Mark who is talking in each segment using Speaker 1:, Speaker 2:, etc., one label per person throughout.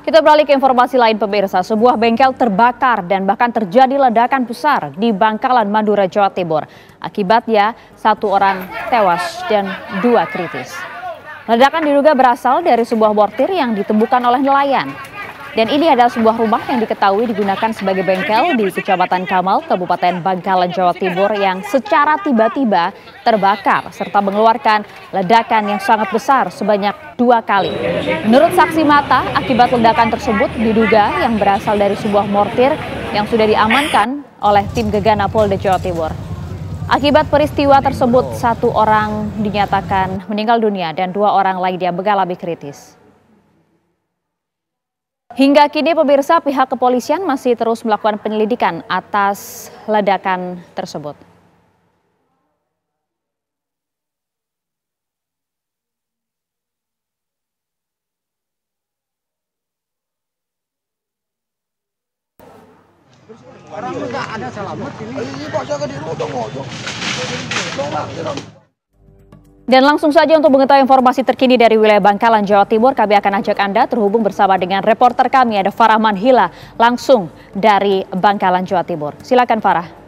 Speaker 1: Kita beralih ke informasi lain pemirsa, sebuah bengkel terbakar dan bahkan terjadi ledakan besar di Bangkalan, Madura, Jawa Timur. Akibatnya satu orang tewas dan dua kritis. Ledakan diduga berasal dari sebuah mortir yang ditemukan oleh nelayan. Dan ini adalah sebuah rumah yang diketahui digunakan sebagai bengkel di Kecamatan Kamal, Kabupaten Bangkalan, Jawa Timur yang secara tiba-tiba terbakar serta mengeluarkan ledakan yang sangat besar sebanyak dua kali. Menurut saksi mata, akibat ledakan tersebut diduga yang berasal dari sebuah mortir yang sudah diamankan oleh tim Gegana Polda Jawa Timur. Akibat peristiwa tersebut, satu orang dinyatakan meninggal dunia dan dua orang lainnya mengalami kritis. Hingga kini pemirsa pihak kepolisian masih terus melakukan penyelidikan atas ledakan tersebut.
Speaker 2: Orang enggak ada
Speaker 3: selamat ini. Ini kok saya ke di dong, dong. Dong lah, dong.
Speaker 1: Dan langsung saja untuk mengetahui informasi terkini dari wilayah Bangkalan, Jawa Timur, kami akan ajak Anda terhubung bersama dengan reporter kami, ada Farah Manhila, langsung dari Bangkalan, Jawa Timur. Silakan
Speaker 3: Farah.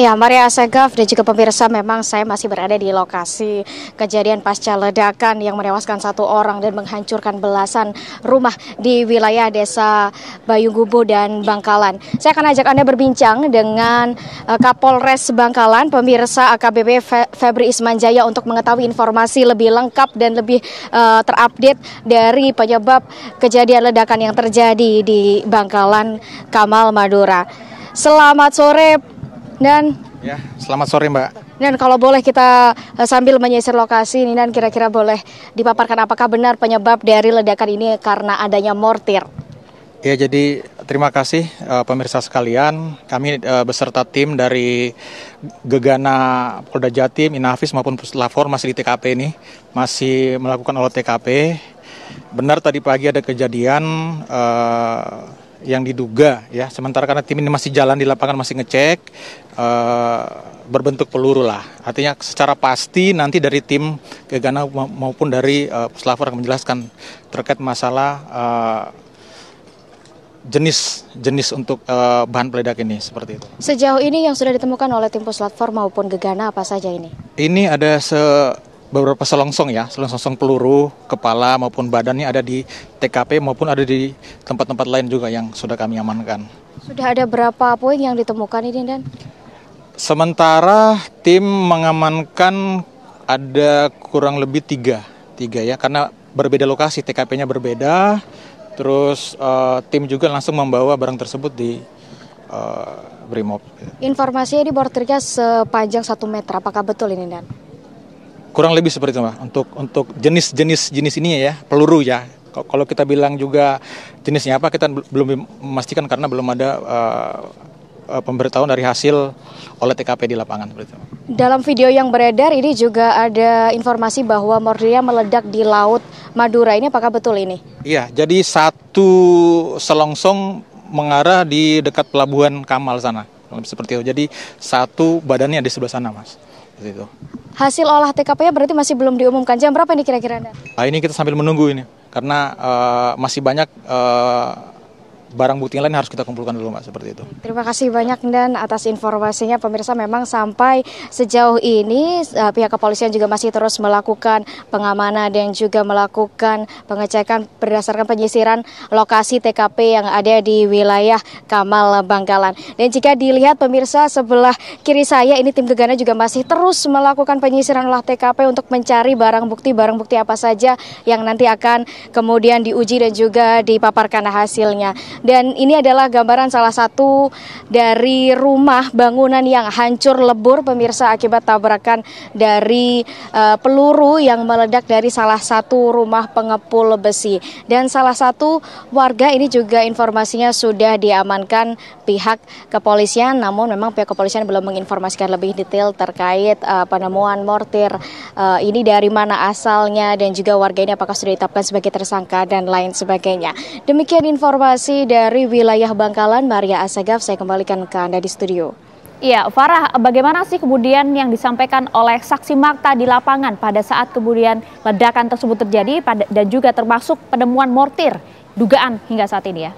Speaker 3: Ya, Maria Segaf dan juga pemirsa memang saya masih berada di lokasi kejadian pasca ledakan yang menewaskan satu orang dan menghancurkan belasan rumah di wilayah desa Bayugubo dan Bangkalan. Saya akan ajak Anda berbincang dengan eh, Kapolres Bangkalan, pemirsa AKBP Febri Ismanjaya untuk mengetahui informasi lebih lengkap dan lebih uh, terupdate dari penyebab kejadian ledakan yang terjadi di Bangkalan Kamal Madura. Selamat sore dan
Speaker 2: ya, selamat sore Mbak.
Speaker 3: Dan kalau boleh kita eh, sambil menyisir lokasi ini dan kira-kira boleh dipaparkan apakah benar penyebab dari ledakan ini karena adanya mortir?
Speaker 2: Ya, jadi terima kasih uh, pemirsa sekalian. Kami uh, beserta tim dari Gegana Polda Jatim, Inafis maupun Puslapor masih di TKP ini, masih melakukan olah TKP. Benar tadi pagi ada kejadian uh, yang diduga ya sementara karena tim ini masih jalan di lapangan masih ngecek uh, berbentuk peluru lah artinya secara pasti nanti dari tim Gegana maupun dari uh, akan menjelaskan terkait masalah eh, jenis jenis untuk uh, bahan peledak ini seperti itu.
Speaker 3: Sejauh ini yang sudah ditemukan oleh tim puslavor maupun Gegana apa saja ini?
Speaker 2: Ini ada se beberapa selongsong ya, selongsong peluru, kepala maupun badannya ada di TKP maupun ada di tempat-tempat lain juga yang sudah kami amankan.
Speaker 3: Sudah ada berapa poin yang ditemukan ini Dan?
Speaker 2: Sementara tim mengamankan ada kurang lebih tiga, tiga ya, karena berbeda lokasi TKP-nya berbeda, terus uh, tim juga langsung membawa barang tersebut di uh, Brimob.
Speaker 3: Informasinya ini bordirnya sepanjang satu meter, apakah betul ini Dan?
Speaker 2: kurang lebih seperti itu Pak untuk untuk jenis-jenis jenis ininya ya peluru ya kalau kita bilang juga jenisnya apa kita belum memastikan karena belum ada uh, pemberitahuan dari hasil oleh TKP di lapangan seperti itu.
Speaker 3: Dalam video yang beredar ini juga ada informasi bahwa mordia meledak di laut Madura ini apakah betul ini?
Speaker 2: Iya, jadi satu selongsong mengarah di dekat pelabuhan Kamal sana, seperti itu. Jadi satu badannya di sebelah sana, Mas itu.
Speaker 3: Hasil olah TKP berarti masih belum diumumkan. Jam berapa ini kira-kira
Speaker 2: Nah, ini kita sambil menunggu ini karena uh, masih banyak eh, barang bukti lain harus kita kumpulkan dulu Mbak seperti itu.
Speaker 3: Terima kasih banyak dan atas informasinya pemirsa memang sampai sejauh ini eh, pihak kepolisian juga masih terus melakukan pengamanan dan juga melakukan pengecekan berdasarkan penyisiran lokasi TKP yang ada di wilayah Kamal Bangkalan. Dan jika dilihat pemirsa sebelah kiri saya ini tim Gegana juga masih terus melakukan penyisiran olah TKP untuk mencari barang bukti barang bukti apa saja yang nanti akan kemudian diuji dan juga dipaparkan hasilnya. Dan ini adalah gambaran salah satu dari rumah bangunan yang hancur lebur pemirsa akibat tabrakan dari uh, peluru yang meledak dari salah satu rumah pengepul besi. Dan salah satu warga ini juga informasinya sudah diamankan pihak kepolisian namun memang pihak kepolisian belum menginformasikan lebih detail terkait uh, penemuan mortir uh, ini dari mana asalnya dan juga warga ini apakah sudah ditetapkan sebagai tersangka dan lain sebagainya. Demikian informasi dari wilayah Bangkalan, Maria Asagaf, saya kembalikan ke Anda di studio. Iya, Farah, bagaimana sih
Speaker 1: kemudian yang disampaikan oleh saksi Marta di lapangan pada saat kemudian ledakan tersebut terjadi dan juga termasuk penemuan mortir dugaan hingga saat ini ya?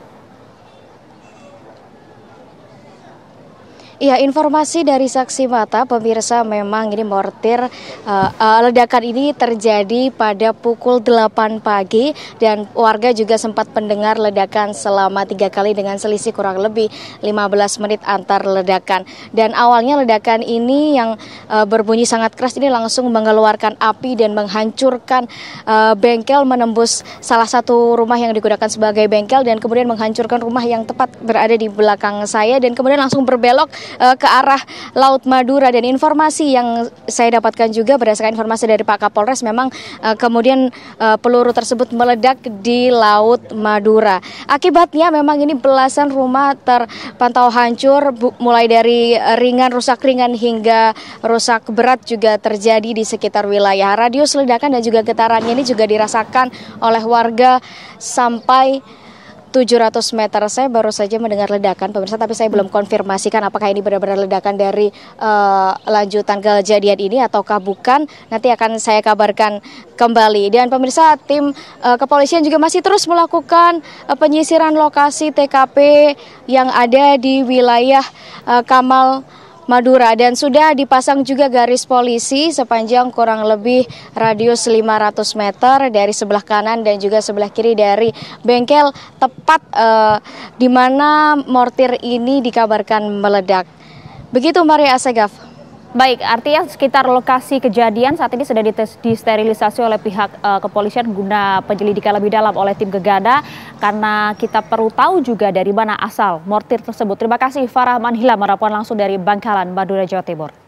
Speaker 3: Ya, informasi dari saksi mata pemirsa memang ini mortir uh, uh, ledakan ini terjadi pada pukul 8 pagi dan warga juga sempat mendengar ledakan selama tiga kali dengan selisih kurang lebih 15 menit antar ledakan. Dan awalnya ledakan ini yang uh, berbunyi sangat keras ini langsung mengeluarkan api dan menghancurkan uh, bengkel menembus salah satu rumah yang digunakan sebagai bengkel dan kemudian menghancurkan rumah yang tepat berada di belakang saya dan kemudian langsung berbelok uh, ke arah Laut Madura dan informasi yang saya dapatkan juga berdasarkan informasi dari Pak Kapolres memang uh, kemudian uh, peluru tersebut meledak di Laut Madura. Akibatnya memang ini belasan rumah terpantau hancur mulai dari ringan rusak ringan hingga rusak berat juga terjadi di sekitar wilayah. Radius ledakan dan juga getarannya ini juga dirasakan oleh warga sampai 700 meter. Saya baru saja mendengar ledakan pemirsa tapi saya belum konfirmasikan apakah ini benar-benar ledakan dari uh, lanjutan kejadian ini ataukah bukan. Nanti akan saya kabarkan kembali. Dan pemirsa tim uh, kepolisian juga masih terus melakukan uh, penyisiran lokasi TKP yang ada di wilayah uh, Kamal Madura dan sudah dipasang juga garis polisi sepanjang kurang lebih radius 500 meter dari sebelah kanan dan juga sebelah kiri dari bengkel tepat eh, di mana mortir ini dikabarkan meledak. Begitu Maria Asegaf.
Speaker 1: Baik, artinya sekitar lokasi kejadian saat ini sudah disterilisasi oleh pihak uh, kepolisian guna penyelidikan lebih dalam oleh tim Gegada karena kita perlu tahu juga dari mana asal mortir tersebut. Terima kasih Farah Manhila merapuan langsung dari Bangkalan, Madura, Jawa Timur.